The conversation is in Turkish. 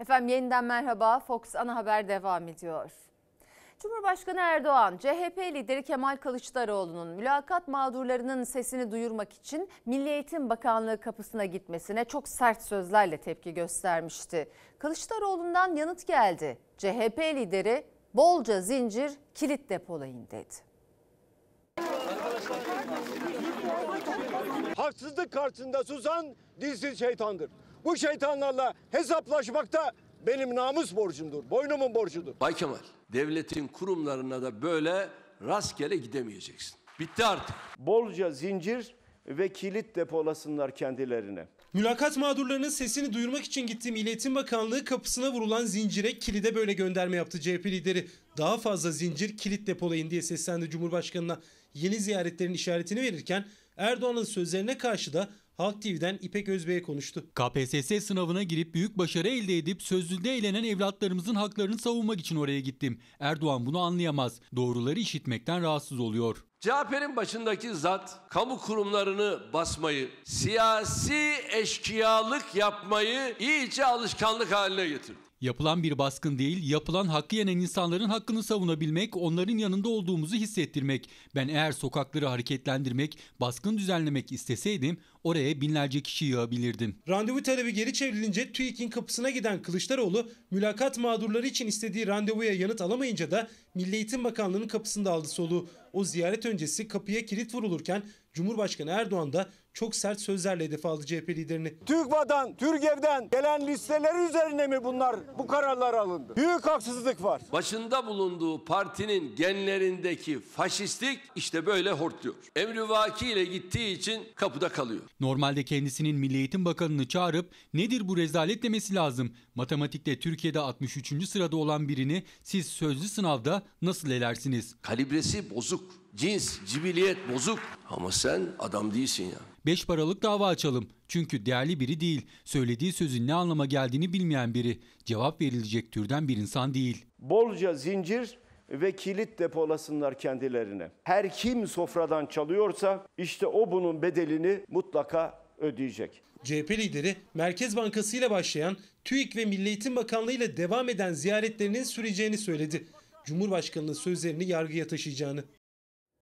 Efendim yeniden merhaba. Fox Ana Haber devam ediyor. Cumhurbaşkanı Erdoğan, CHP lideri Kemal Kılıçdaroğlu'nun mülakat mağdurlarının sesini duyurmak için Milli Eğitim Bakanlığı kapısına gitmesine çok sert sözlerle tepki göstermişti. Kılıçdaroğlu'ndan yanıt geldi. CHP lideri bolca zincir kilit depolayın dedi. Haksızlık karşısında susan dilsiz şeytandır. Bu şeytanlarla hesaplaşmakta benim namus borcumdur, boynumun borcudur. Bay Kemal, devletin kurumlarına da böyle rastgele gidemeyeceksin. Bitti artık. Bolca zincir ve kilit depolasınlar kendilerine. Mülakat mağdurlarının sesini duyurmak için gittiğim İletim Bakanlığı kapısına vurulan zincire kilide böyle gönderme yaptı CHP lideri. Daha fazla zincir kilit depolayın diye seslendi Cumhurbaşkanı'na. Yeni ziyaretlerin işaretini verirken Erdoğan'ın sözlerine karşı da Halk TV'den İpek Özbey'e konuştu. KPSS sınavına girip büyük başarı elde edip sözlülde eğlenen evlatlarımızın haklarını savunmak için oraya gittim. Erdoğan bunu anlayamaz. Doğruları işitmekten rahatsız oluyor. CHP'nin başındaki zat kamu kurumlarını basmayı, siyasi eşkıyalık yapmayı iyice alışkanlık haline getirdi. Yapılan bir baskın değil, yapılan hakkı yenen insanların hakkını savunabilmek, onların yanında olduğumuzu hissettirmek. Ben eğer sokakları hareketlendirmek, baskın düzenlemek isteseydim Oraya binlerce kişi yığabilirdim. Randevu talebi geri çevrilince TÜİK'in kapısına giden Kılıçdaroğlu mülakat mağdurları için istediği randevuya yanıt alamayınca da Milli Eğitim Bakanlığı'nın kapısında aldı soluğu. O ziyaret öncesi kapıya kilit vurulurken Cumhurbaşkanı Erdoğan da çok sert sözlerle hedef aldı CHP liderini. TÜGVA'dan, TÜRGEV'den gelen listeler üzerine mi bunlar bu kararlar alındı? Büyük haksızlık var. Başında bulunduğu partinin genlerindeki faşistlik işte böyle hortluyor. Emrivaki ile gittiği için kapıda kalıyor. Normalde kendisinin Milli Eğitim Bakanı'nı çağırıp nedir bu rezalet demesi lazım. Matematikte Türkiye'de 63. sırada olan birini siz sözlü sınavda nasıl elersiniz? Kalibresi bozuk cins, cibiliyet bozuk. Ama sen adam değilsin ya. Beş paralık dava açalım. Çünkü değerli biri değil. Söylediği sözün ne anlama geldiğini bilmeyen biri. Cevap verilecek türden bir insan değil. Bolca zincir ve kilit depolasınlar kendilerine. Her kim sofradan çalıyorsa işte o bunun bedelini mutlaka ödeyecek. CHP lideri Merkez Bankası ile başlayan TÜİK ve Milli Eğitim Bakanlığı ile devam eden ziyaretlerinin süreceğini söyledi. Cumhurbaşkanının sözlerini yargıya taşıyacağını.